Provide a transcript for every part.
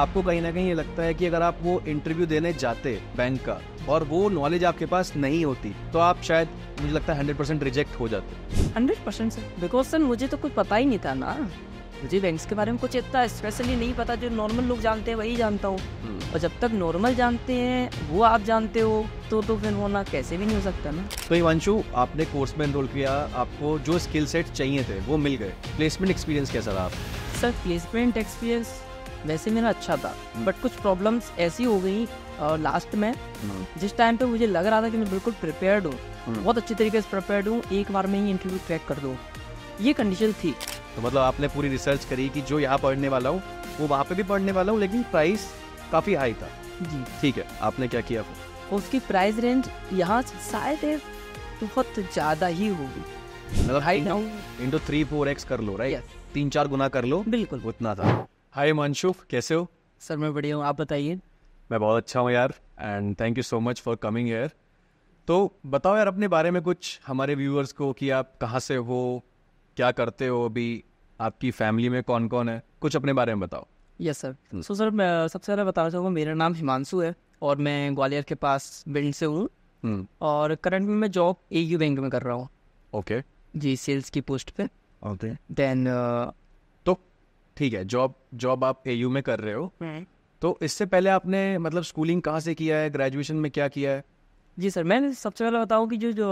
आपको कहीं ना कहीं ये लगता है कि अगर आप वो इंटरव्यू देने जाते बैंक का और वो नॉलेज आपके पास नहीं होती तो आप शायद मुझे लगता है हंड्रेड परसेंट रिजेक्ट हो जाते hundred percent sir because sir मुझे तो कुछ पता ही नहीं था ना मुझे बैंक के बारे में कुछ इतना स्पेशली नहीं पता जो नॉर्मल लोग जानते हैं वही जानता हूँ हम्म। और जब तक नॉर्मल जानते हैं वो आप जानते हो तो तो फिर होना कैसे भी नहीं हो सकता ना तो वंशु आपने कोर्स में एनरोल किया आपको जो स्किल सेट चाहिए थे वो मिल गए प्लेसमेंट एक्सपीरियंस कैसा रहा आप सर प्लेसमेंट एक्सपीरियंस वैसे मेरा अच्छा था बट हम्म। कुछ प्रॉब्लम्स ऐसी हो गई लास्ट में हम्म। जिस टाइम पे मुझे लग रहा था कि मैं बिल्कुल प्रिपेयर्ड हूँ हम्म। बहुत अच्छी तरीके से प्रिपेयर्ड हूँ एक बार में ही इंटरव्यू क्रैक कर दो ये कंडीशन थी तो मतलब आपने पूरी रिसर्च करी कि जो यहाँ पढ़ने वाला हूँ वो वहाँ पे भी पढ़ने वाला हूँ लेकिन प्राइस काफ़ी हाई था जी ठीक है आपने क्या किया फिर उसकी प्राइस रेंज यहाँ शायद बहुत ज़्यादा ही होगी मतलब high down into three four x कर लो राइट तीन चार गुना कर लो बिल्कुल उतना था हाय मानशु कैसे हो सर मैं बढ़िया हूँ आप बताइए मैं बहुत अच्छा हूँ यार and thank you so much for coming here तो बताओ यार अपने बारे में कुछ हमारे व्यूअर्स को कि आप कहाँ से हो क्या करते हो अभी आपकी फैमिली में कौन कौन है कुछ अपने बारे में बताओ यस सर सो सर मैं सबसे पहले बताना चाहूँगा मेरा नाम हिमांशु है और मैं ग्वालियर के पास बिल्ड से हूँ hmm. और करंट में मैं जॉब ए बैंक में कर रहा हूँ ओके okay. जी सेल्स की पोस्ट पे ओके देन ठीक है जॉब जॉब आप एयू में कर रहे हो तो इससे पहले आपने मतलब स्कूलिंग कहाँ से किया है ग्रेजुएशन में क्या किया है जी सर मैं सबसे पहले बताऊँ कि जो जो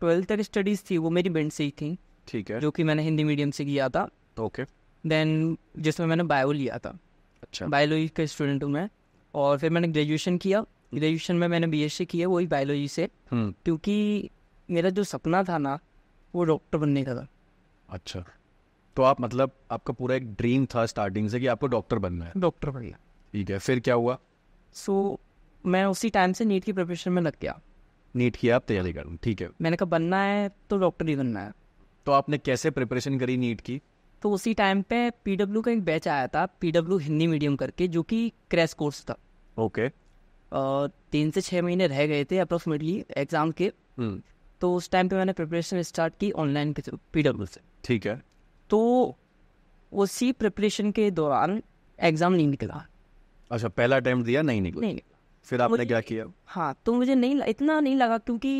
ट्वेल्थ तक स्टडीज़ थी वो मेरी बेंड से ही थी ठीक है जो कि मैंने हिंदी मीडियम से किया था तो ओके देन जिसमें मैंने बायो लिया था अच्छा बायोलॉजी का स्टूडेंट हूँ मैं और फिर मैंने ग्रेजुएशन किया ग्रेजुएशन में मैंने बीएससी किया वही बायोलॉजी से हम्म। क्योंकि मेरा जो सपना था ना वो डॉक्टर बनने का था अच्छा तो आप मतलब आपका पूरा एक ड्रीम था स्टार्टिंग से कि आपको डॉक्टर बनना है डॉक्टर बनना ठीक है फिर क्या हुआ सो so, मैं उसी टाइम से नीट की प्रिपरेशन में लग गया नीट की आप तैयारी कर ठीक है मैंने कहा बनना है तो डॉक्टर ही बनना है तो आपने कैसे प्रिपरेशन करी नीट की तो उसी टाइम पे पी का एक बैच आया था पी हिंदी मीडियम करके जो कि क्रैश कोर्स था ओके okay. तीन से छः महीने रह गए थे अप्रोक्सीमेटली एग्ज़ाम के हम्म। तो उस टाइम पे मैंने प्रिपरेशन स्टार्ट की ऑनलाइन के थ्रू पी से ठीक है तो उसी प्रिपरेशन के दौरान एग्ज़ाम नहीं निकला अच्छा पहला अटैम्प्ट दिया नहीं निकला नहीं निकला फिर आपने क्या किया हाँ तो मुझे नहीं इतना नहीं लगा क्योंकि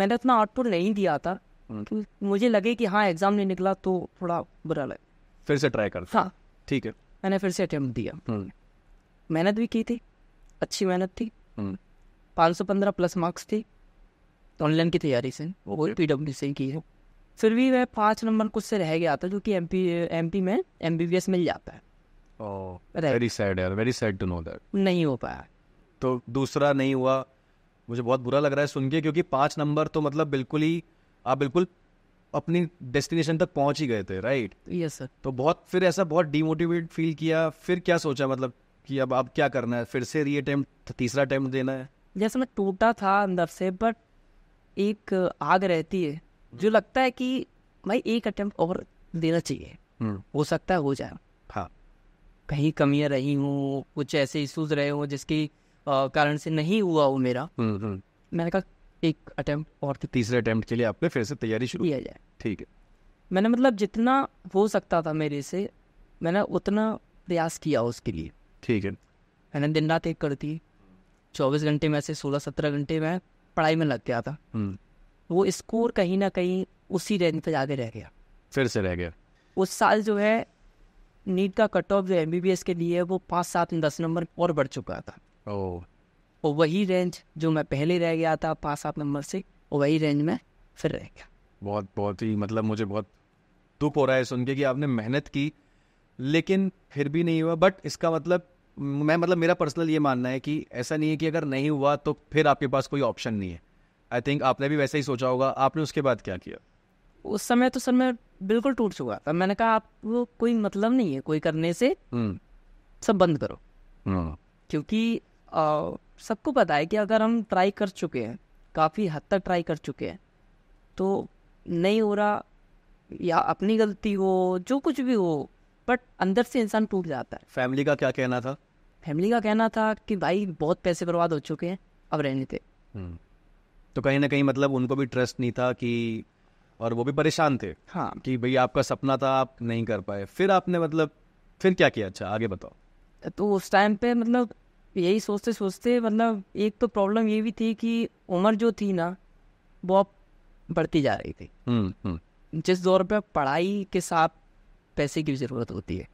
मैंने इतना आउटपुट नहीं दिया था हम्म। तो मुझे लगे कि हाँ एग्ज़ाम नहीं निकला तो थोड़ा बुरा लगा फिर से ट्राई कर हाँ ठीक है मैंने फिर से अटैम्प्ट दिया हम्म। मेहनत भी की थी अच्छी मेहनत थी हम्म। पाँच सौ पंद्रह प्लस मार्क्स थी ऑनलाइन की तैयारी से वो पी डब्ल्यू से की है फिर भी वह पाँच नंबर कुछ से रह गया था जो कि एम पी एम पी में एम बी बी एस मिल जाता है very sad very sad to know that नहीं हो पाया तो दूसरा नहीं हुआ मुझे बहुत बुरा लग रहा है सुन के क्योंकि पाँच नंबर तो मतलब बिल्कुल ही आप बिल्कुल अपनी डेस्टिनेशन तक पहुंच ही गए थे राइट यस सर तो बहुत फिर ऐसा बहुत डिमोटिवेट फील किया फिर क्या सोचा मतलब कि अब आप क्या करना है फिर से री अटेम्प्ट तीसरा अटेम्प्ट देना है जैसे मैं टूटा था अंदर से बट एक आग रहती है जो लगता है कि भाई एक अटेम्प्ट और देना चाहिए हम्म। हो सकता है हो जाए हाँ कहीं कमियां रही हूँ कुछ ऐसे इश्यूज रहे हो जिसके कारण से नहीं हुआ वो मेरा हम्म, हम्म। मैंने कहा एक अटेम्प्ट और तीसरे अटेम्प्ट के लिए आपने फिर से तैयारी शुरू किया जाए ठीक है मैंने मतलब जितना हो सकता था मेरे से मैंने उतना प्रयास किया उसके लिए ठीक है मैंने दिन रात एक कर दी चौबीस घंटे में से सोलह सत्रह घंटे में पढ़ाई में लग गया था वो स्कोर कहीं ना कहीं उसी रेंज पर जाके रह गया फिर से रह गया उस साल जो है नीट का कट ऑफ जो एम के लिए वो पाँच सात दस नंबर और बढ़ चुका था ओ और वही रेंज जो मैं पहले रह गया था पाँच सात नंबर से वही रेंज में फिर रह गया बहुत बहुत ही मतलब मुझे बहुत दुख हो रहा है सुन के कि आपने मेहनत की लेकिन फिर भी नहीं हुआ बट इसका मतलब मैं मतलब मेरा पर्सनल ये मानना है कि ऐसा नहीं है कि अगर नहीं हुआ तो फिर आपके पास कोई ऑप्शन नहीं है आई थिंक आपने भी वैसा ही सोचा होगा आपने उसके बाद क्या किया उस समय तो सर मैं बिल्कुल टूट चुका था मैंने कहा आप वो कोई मतलब नहीं है कोई करने से हम्म। सब बंद करो हाँ। क्योंकि सबको पता है कि अगर हम ट्राई कर चुके हैं काफ़ी हद तक ट्राई कर चुके हैं तो नहीं हो रहा या अपनी गलती हो जो कुछ भी हो बट अंदर से इंसान टूट जाता है फैमिली का क्या कहना था फैमिली का कहना था कि भाई बहुत पैसे बर्बाद हो चुके हैं अब रहने थे तो कहीं ना कहीं मतलब उनको भी ट्रस्ट नहीं था कि और वो भी परेशान थे हाँ कि भाई आपका सपना था आप नहीं कर पाए फिर आपने मतलब फिर क्या किया अच्छा आगे बताओ तो उस टाइम पे मतलब यही सोचते सोचते मतलब एक तो प्रॉब्लम ये भी थी कि उम्र जो थी ना वो अब बढ़ती जा रही थी हुँ, हम्म, हुँ. हम्म। जिस दौर पे पढ़ाई के साथ पैसे की ज़रूरत होती है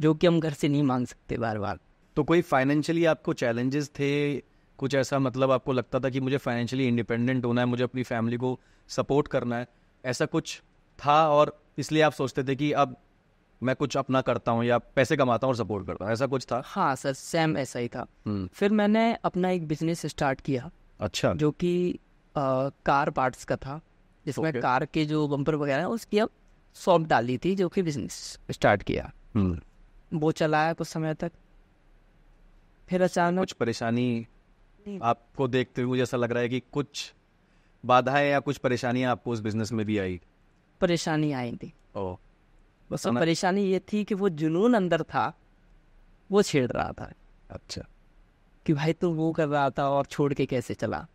जो कि हम घर से नहीं मांग सकते बार बार तो कोई फाइनेंशियली आपको चैलेंजेस थे कुछ ऐसा मतलब आपको लगता था कि मुझे फाइनेंशियली इंडिपेंडेंट होना है मुझे अपनी फैमिली को सपोर्ट करना है ऐसा कुछ था और इसलिए आप सोचते थे कि अब मैं कुछ अपना करता हूँ या पैसे कमाता हूँ और सपोर्ट करता हूँ ऐसा कुछ था हाँ सर सेम ऐसा ही था हम्म। फिर मैंने अपना एक बिजनेस स्टार्ट किया अच्छा जो कि कार पार्ट्स का था जिसमें okay. कार के जो बम्पर वगैरह है उसकी अब सॉप डाली थी जो कि बिजनेस स्टार्ट किया हम्म। वो चलाया कुछ समय तक फिर अचानक कुछ परेशानी आपको देखते हुए मुझे ऐसा लग रहा है कि कुछ बाधाएं या कुछ परेशानियां आपको उस बिजनेस में भी आई परेशानी आई थी ओ बस अना... तो परेशानी ये थी कि वो जुनून अंदर था वो छेड़ रहा था अच्छा कि भाई तू वो कर रहा था और छोड़ के कैसे चला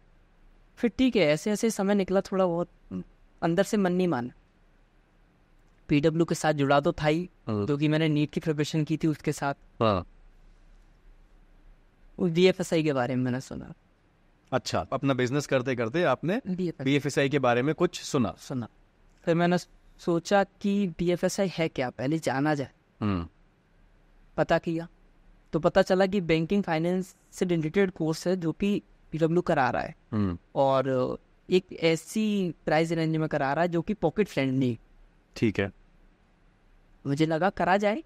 फिर ठीक है ऐसे ऐसे समय निकला थोड़ा बहुत अंदर से मन नहीं माना पीडब्ल्यू के साथ जुड़ा तो था ही क्योंकि हाँ। मैंने नीट की प्रिपरेशन की थी उसके साथ हाँ। बी के बारे में मैंने सुना अच्छा अपना बिजनेस करते करते आपने बी के बारे में कुछ सुना सुना फिर मैंने सोचा कि बी है क्या पहले जाना जाए हम्म। पता किया तो पता चला कि बैंकिंग फाइनेंस से रिलेटेड कोर्स है जो कि पी करा रहा है हम्म। और एक ऐसी प्राइस रेंज में करा रहा है जो कि पॉकेट फ्रेंडली ठीक है मुझे लगा करा जाए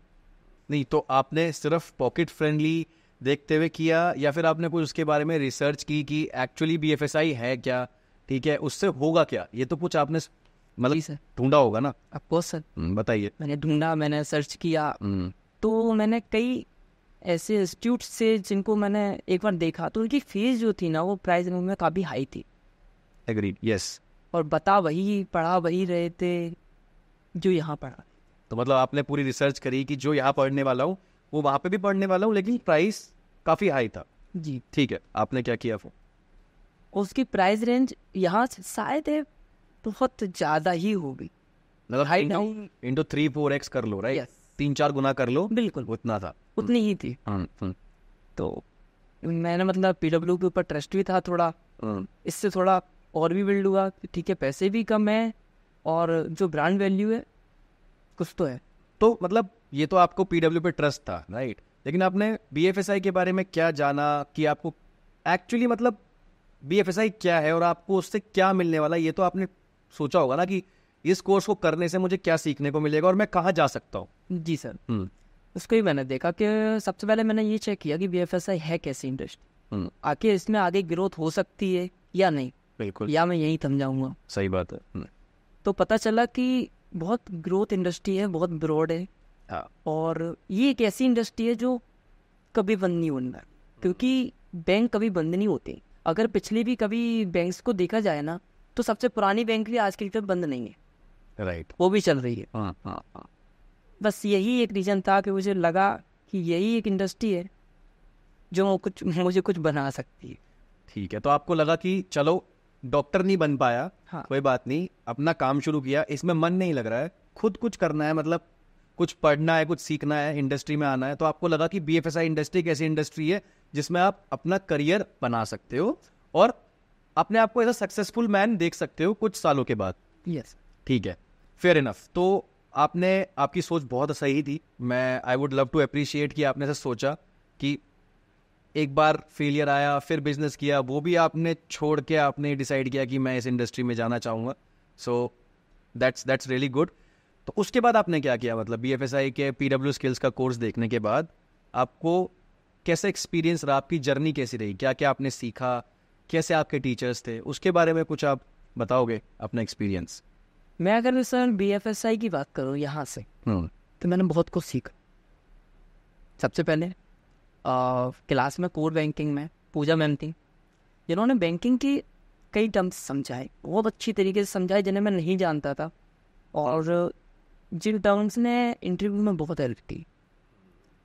नहीं तो आपने सिर्फ पॉकेट फ्रेंडली देखते हुए किया या फिर आपने कुछ उसके बारे में रिसर्च की कि एक्चुअली बी है क्या ठीक है उससे होगा क्या ये तो कुछ आपने मतलब ढूंढा होगा ना अब अफकोर्स सर बताइए मैंने ढूंढा मैंने सर्च किया हम्म। तो मैंने कई ऐसे इंस्टीट्यूट से जिनको मैंने एक बार देखा तो उनकी फीस जो थी ना वो प्राइस रेंज में काफ़ी हाई थी एग्रीड यस yes. और बता वही पढ़ा वही रहे थे जो यहाँ पढ़ा तो मतलब आपने पूरी रिसर्च करी कि जो यहाँ पढ़ने वाला हूँ वो वहाँ पे भी पढ़ने वाला हूँ लेकिन प्राइस काफ़ी हाई था जी ठीक है आपने क्या किया वो उसकी प्राइस रेंज यहाँ से शायद बहुत ज़्यादा ही होगी मतलब high down into three four x कर लो राइट yes. तीन चार गुना कर लो बिल्कुल उतना था उतनी ही थी हाँ, हाँ। तो मैंने मतलब पी डब्ल्यू के ऊपर ट्रस्ट भी था थोड़ा हाँ। इससे थोड़ा और भी बिल्ड हुआ ठीक है पैसे भी कम है और जो ब्रांड वैल्यू है कुछ तो है तो मतलब ये तो आपको पीडब्ल्यू पे ट्रस्ट था राइट लेकिन आपने बी के बारे में क्या जाना कि आपको एक्चुअली मतलब बी क्या है और आपको उससे क्या मिलने वाला ये तो आपने सोचा होगा ना कि इस कोर्स को करने से मुझे क्या सीखने को मिलेगा और मैं कहाँ जा सकता हूँ जी सर हम्म। उसको ही मैंने देखा कि सबसे पहले मैंने ये चेक किया कि बी है कैसी इंडस्ट्री हम्म। आखिर इसमें आगे ग्रोथ हो सकती है या नहीं बिल्कुल या मैं यही थम जाऊंगा सही बात है हम्म। तो पता चला कि बहुत ग्रोथ इंडस्ट्री है बहुत ब्रॉड है हाँ। और ये एक ऐसी इंडस्ट्री है जो कभी बंद नहीं होने क्योंकि बैंक कभी बंद नहीं होते अगर पिछले भी कभी बैंक्स को देखा जाए ना तो सबसे पुरानी बैंक भी आज के डेट बंद नहीं है राइट right. वो भी चल रही है आ, आ, आ. बस यही एक रीज़न था कि मुझे लगा कि यही एक इंडस्ट्री है जो कुछ मुझे कुछ बना सकती है ठीक है तो आपको लगा कि चलो डॉक्टर नहीं बन पाया हाँ. कोई बात नहीं अपना काम शुरू किया इसमें मन नहीं लग रहा है खुद कुछ करना है मतलब कुछ पढ़ना है कुछ सीखना है इंडस्ट्री में आना है तो आपको लगा कि बी इंडस्ट्री एक ऐसी इंडस्ट्री है जिसमें आप अपना करियर बना सकते हो और अपने आप को एज अ सक्सेसफुल मैन देख सकते हो कुछ सालों के बाद यस ठीक है फेयर इनफ तो आपने आपकी सोच बहुत सही थी मैं I would love to appreciate कि आपने ऐसा सोचा कि एक बार फेलियर आया फिर बिजनेस किया वो भी आपने छोड़ के आपने डिसाइड किया कि मैं इस इंडस्ट्री में जाना चाहूँगा so that's that's really good तो उसके बाद आपने क्या किया मतलब बी एफ एस आई के पी डब्ल्यू स्किल्स का कोर्स देखने के बाद आपको कैसे एक्सपीरियंस रहा आपकी जर्नी कैसी रही क्या क्या आपने सीखा कैसे आपके टीचर्स थे उसके बारे में कुछ आप बताओगे अपना एक्सपीरियंस मैं अगर sir B F S I की बात करूँ यहाँ से हाँ। तो मैंने बहुत कुछ सीखा सबसे पहले क्लास में कोर बैंकिंग में पूजा मैम थी जिन्होंने बैंकिंग की कई टर्म्स समझाए बहुत अच्छी तरीके से समझाए जिन्हें मैं नहीं जानता था और जिन टर्म्स ने इंटरव्यू में बहुत हेल्प की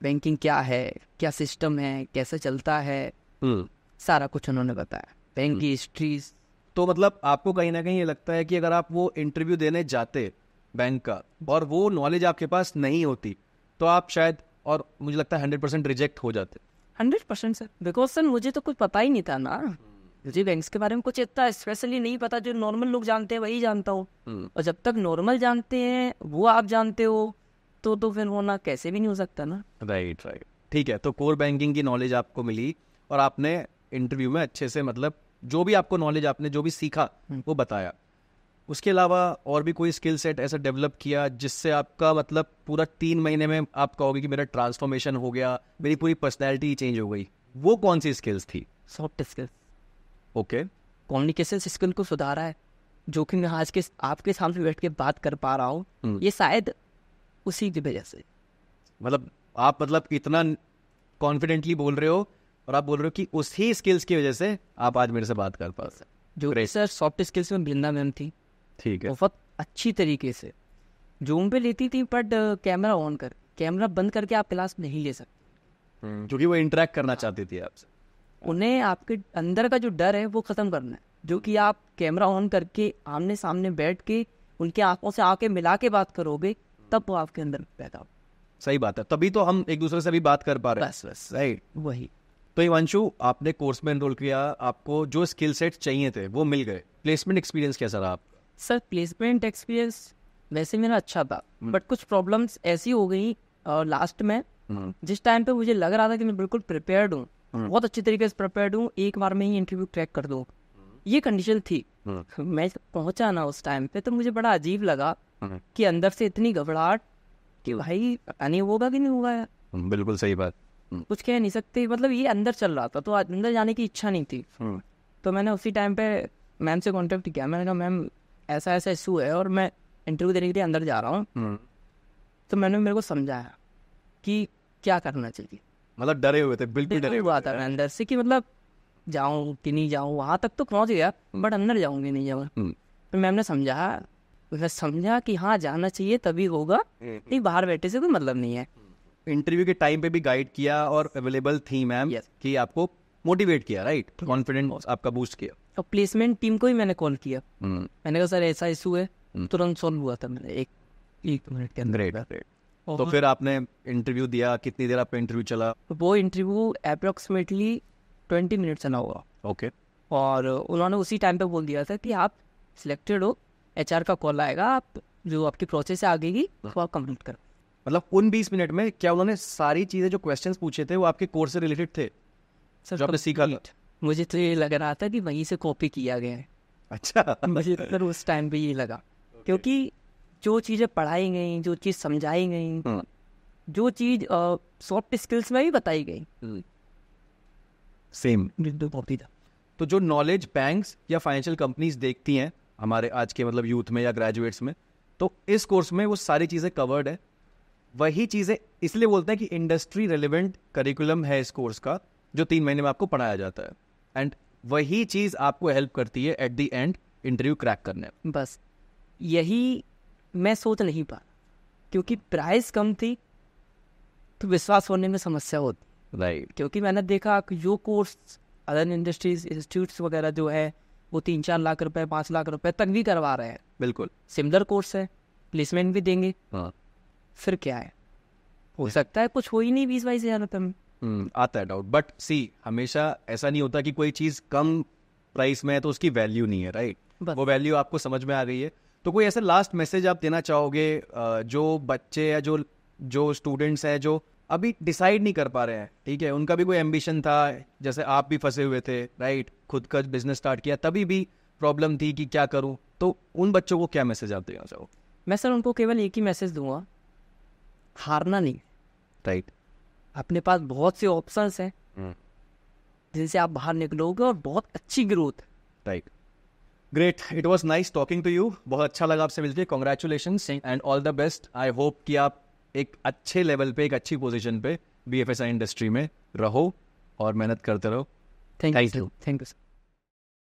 बैंकिंग क्या है क्या सिस्टम है कैसे चलता है हम्म। सारा कुछ उन्होंने बताया बैंक की हिस्ट्रीज तो मतलब आपको कहीं ना कहीं ये लगता है कि अगर आप वो इंटरव्यू देने जाते बैंक का और वो नॉलेज आपके पास नहीं होती तो आप शायद और मुझे लगता है हंड्रेड परसेंट रिजेक्ट हो जाते hundred percent sir because sir मुझे तो कुछ पता ही नहीं था ना हम्म। मुझे बैंक के बारे में कुछ इतना स्पेशली नहीं पता जो नॉर्मल लोग जानते हैं वही जानता हूँ हम्म। और जब तक नॉर्मल जानते हैं वो आप जानते हो तो तो फिर होना कैसे भी नहीं हो सकता ना राइट राइट ठीक है तो कोर बैंकिंग की नॉलेज आपको मिली और आपने इंटरव्यू में अच्छे से मतलब जो भी आपको नॉलेज आपने जो भी सीखा हम्म। वो बताया उसके अलावा और भी कोई स्किल सेट ऐसा डेवलप किया जिससे आपका मतलब पूरा तीन महीने में आप कहोगे कि मेरा ट्रांसफॉर्मेशन हो गया मेरी पूरी पर्सनैलिटी चेंज हो गई वो कौन सी स्किल्स थी soft skills okay communication skill को सुधारा है जो कि मैं आज के आपके सामने बैठ के बात कर पा रहा हूँ हम्म। ये शायद उसी की वजह से मतलब आप मतलब इतना कॉन्फिडेंटली बोल रहे हो और आप बोल रहे हो कि उसी स्किल्स की वजह से आप आज मेरे से बात कर पा रहे जो सर सॉफ्ट स्किल्स में बिंदा मैम थी ठीक है बहुत अच्छी तरीके से जूम पे लेती थी बट कैमरा ऑन कर कैमरा बंद करके आप क्लास नहीं ले सकते हम्म, क्योंकि वो इंटरेक्ट करना हाँ। चाहती थी आपसे उन्हें आपके अंदर का जो डर है वो ख़त्म करना है जो कि आप कैमरा ऑन करके आमने सामने बैठ के उनके आंखों से आके मिला के बात करोगे तब वो आपके अंदर पैदा हो सही बात है तभी तो हम एक दूसरे से भी बात कर पा रहे हैं बस बस राइट वही तो हिमांशु आपने कोर्स में एनरोल किया आपको जो स्किल सेट चाहिए थे वो मिल गए प्लेसमेंट एक्सपीरियंस कैसा रहा आप सर प्लेसमेंट एक्सपीरियंस वैसे मेरा अच्छा था बट हम्म। कुछ प्रॉब्लम्स ऐसी हो गई और लास्ट में हम्म। जिस टाइम पे मुझे लग रहा था कि मैं बिल्कुल प्रिपेयर्ड हूँ हम्म। बहुत अच्छी तरीके से प्रिपेयर्ड हूँ एक बार में ही इंटरव्यू क्रैक कर दो ये कंडीशन थी मैं पहुंचा ना उस टाइम पे तो मुझे बड़ा अजीब लगा कि अंदर से इतनी घबराहट कि भाई पता नहीं होगा कि नहीं होगा यार बिल्कुल सही बात कुछ कह नहीं सकते मतलब ये अंदर चल रहा था तो अंदर जाने की इच्छा नहीं थी तो मैंने उसी टाइम पे मैम से कॉन्टेक्ट किया मैंने कहा मैम ऐसा ऐसा इशू है और मैं इंटरव्यू देने के लिए अंदर जा रहा हूँ हम्म। तो मैंने मेरे को समझाया कि क्या करना चाहिए मतलब डरे हुए थे बिल्कुल डरे हुए था मैं अंदर से कि मतलब जाऊँ कि नहीं जाऊँ वहाँ तक तो पहुँच गया बट अंदर जाऊँगी नहीं जाऊँ हम्म। तो मैम ने समझाया मैं समझा कि हाँ जाना चाहिए तभी होगा नहीं हम्म। बाहर बैठे से कोई मतलब नहीं है इंटरव्यू के टाइम पे भी गाइड किया और अवेलेबल थी मैम yes. कि आपको मोटिवेट किया राइट कॉन्फिडेंस आपका बूस्ट किया और प्लेसमेंट टीम को ही मैंने कॉल किया हम्म। मैंने कहा सर ऐसा इशू है हम्म। तुरंत सॉल्व हुआ था मैंने एक एक मिनट के अंदर तो फिर आपने इंटरव्यू दिया कितनी देर आपका इंटरव्यू चला वो इंटरव्यू अप्रोक्सीमेटली ट्वेंटी मिनट चला हुआ ओके और उन्होंने उसी टाइम पे बोल दिया था कि आप सिलेक्टेड हो एच का कॉल आएगा आप जो आपकी प्रोसेस आगे की हाँ। वो आप कंप्लीट करो मतलब उन बीस मिनट में क्या उन्होंने सारी चीज़ें जो क्वेश्चंस पूछे थे वो आपके कोर्स से रिलेटेड थे सर जब सीखा मुझे तो ये लग रहा था कि वहीं से कॉपी किया गया है अच्छा मुझे तो सर उस टाइम पे ये लगा okay. क्योंकि जो चीज़ें पढ़ाई गई जो चीज़ समझाई गई हाँ। जो चीज़ सॉफ्ट स्किल्स में भी बताई गई सेम hmm। कॉपी था तो जो नॉलेज बैंक्स या फाइनेंशियल कंपनीज देखती हैं हमारे आज के मतलब यूथ में या ग्रेजुएट्स में तो इस कोर्स में वो सारी चीज़ें कवर्ड है वही चीज़ें इसलिए बोलते हैं कि इंडस्ट्री रेलिवेंट करिकुलम है इस कोर्स का जो तीन महीने में आपको पढ़ाया जाता है एंड वही चीज़ आपको हेल्प करती है at the end interview crack करने बस यही मैं सोच नहीं पा क्योंकि प्राइस कम थी तो विश्वास होने में समस्या होती राइट right. क्योंकि मैंने देखा कि जो कोर्स अदर इंडस्ट्रीज इंस्टीट्यूट्स वगैरह जो है वो तीन चार लाख रुपए पाँच लाख रुपए तक भी करवा रहे हैं बिल्कुल सिमिलर कोर्स है प्लेसमेंट भी देंगे हाँ फिर क्या है हो सकता है कुछ हो ही नहीं बीस बाईस हजार रुपये में हम्म, आता है डाउट बट सी हमेशा ऐसा नहीं होता कि कोई चीज़ कम प्राइस में है तो उसकी वैल्यू नहीं है राइट right? वो वैल्यू आपको समझ में आ गई है तो कोई ऐसा लास्ट मैसेज आप देना चाहोगे जो बच्चे या जो जो स्टूडेंट्स हैं जो अभी डिसाइड नहीं कर पा रहे हैं ठीक है उनका भी कोई एम्बिशन था जैसे आप भी फंसे हुए थे राइट खुद का बिजनेस स्टार्ट किया तभी भी प्रॉब्लम थी कि क्या करूं तो उन बच्चों को क्या मैसेज आप देना चाहो मैं सर उनको केवल एक ही मैसेज दूंगा हारना नहीं राइट right. अपने पास बहुत से ऑप्शंस हैं हम्म। जिनसे आप बाहर निकलोगे और बहुत अच्छी growth right great it was nice talking to you बहुत अच्छा लगा आपसे मिलकर congratulation and all the best I hope कि आप एक अच्छे लेवल पे एक अच्छी पोजिशन पे बी इंडस्ट्री में रहो और मेहनत करते रहो thank you thank you sir